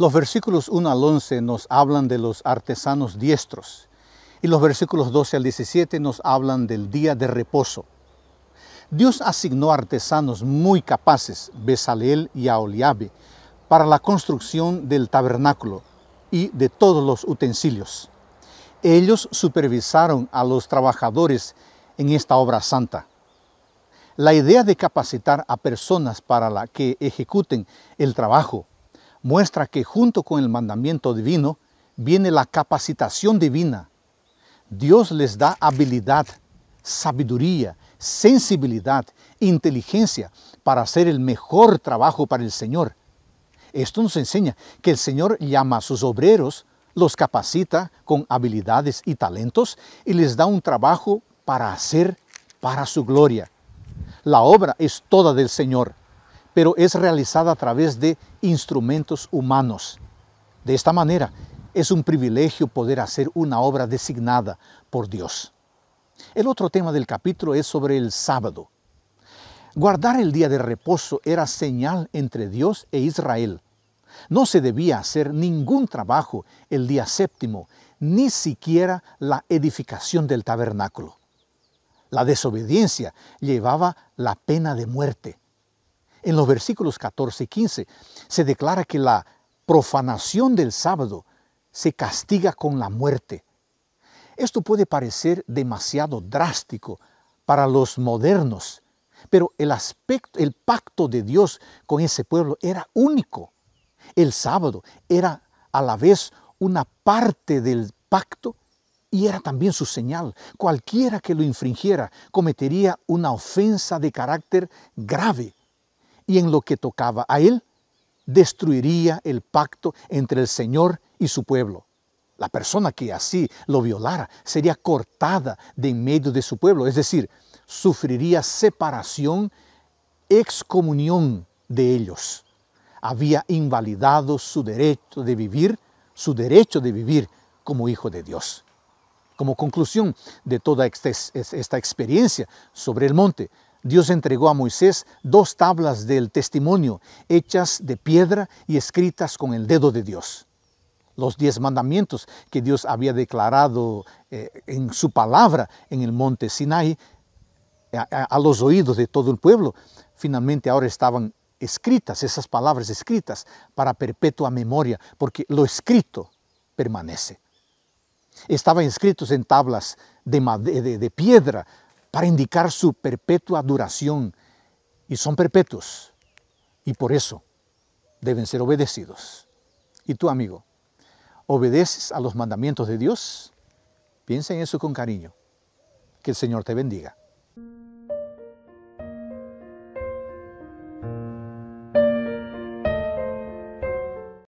Los versículos 1 al 11 nos hablan de los artesanos diestros y los versículos 12 al 17 nos hablan del día de reposo. Dios asignó artesanos muy capaces, Besaleel y Aoliabe, para la construcción del tabernáculo y de todos los utensilios. Ellos supervisaron a los trabajadores en esta obra santa. La idea de capacitar a personas para que ejecuten el trabajo muestra que junto con el mandamiento divino viene la capacitación divina. Dios les da habilidad, sabiduría, sensibilidad, inteligencia para hacer el mejor trabajo para el Señor. Esto nos enseña que el Señor llama a sus obreros, los capacita con habilidades y talentos y les da un trabajo para hacer para su gloria. La obra es toda del Señor pero es realizada a través de instrumentos humanos. De esta manera, es un privilegio poder hacer una obra designada por Dios. El otro tema del capítulo es sobre el sábado. Guardar el día de reposo era señal entre Dios e Israel. No se debía hacer ningún trabajo el día séptimo, ni siquiera la edificación del tabernáculo. La desobediencia llevaba la pena de muerte en los versículos 14 y 15 se declara que la profanación del sábado se castiga con la muerte. Esto puede parecer demasiado drástico para los modernos, pero el aspecto, el pacto de Dios con ese pueblo era único. El sábado era a la vez una parte del pacto y era también su señal. Cualquiera que lo infringiera cometería una ofensa de carácter grave y en lo que tocaba a él, destruiría el pacto entre el Señor y su pueblo. La persona que así lo violara sería cortada de en medio de su pueblo, es decir, sufriría separación, excomunión de ellos. Había invalidado su derecho de vivir, su derecho de vivir como hijo de Dios. Como conclusión de toda este esta, experiencia sobre el monte, Dios entregó a Moisés dos tablas del testimonio, hechas de piedra y escritas con el dedo de Dios. Los diez mandamientos que Dios había declarado eh, en su palabra en el monte Sinai a, los oídos de todo el pueblo, finalmente ahora estaban escritas, esas palabras escritas, para perpetua memoria, porque lo escrito permanece. Estaban escritos en tablas de piedra para indicar su perpetua duración. Y son perpetuos. Y por eso deben ser obedecidos. Y tú, amigo, ¿obedeces a los mandamientos de Dios? Piensa en eso con cariño. Que el Señor te bendiga.